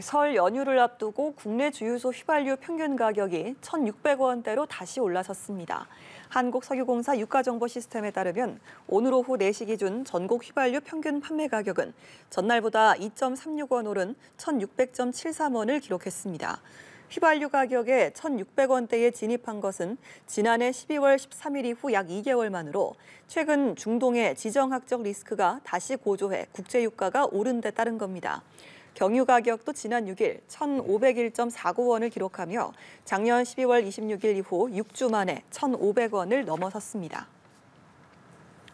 설 연휴를 앞두고 국내 주유소 휘발유 평균 가격이 1,600원대로 다시 올라섰습니다. 한국석유공사 유가정보 시스템에 따르면 오늘 오후 4시 기준 전국 휘발유 평균 판매 가격은 전날보다 2.36원 오른 1,600.73원을 기록했습니다. 휘발유 가격에 1,600원대에 진입한 것은 지난해 12월 13일 이후 약 2개월 만으로 최근 중동의 지정학적 리스크가 다시 고조해 국제유가가 오른 데 따른 겁니다. 경유 가격도 지난 6일 1,501.49원을 기록하며 작년 12월 26일 이후 6주 만에 1,500원을 넘어섰습니다.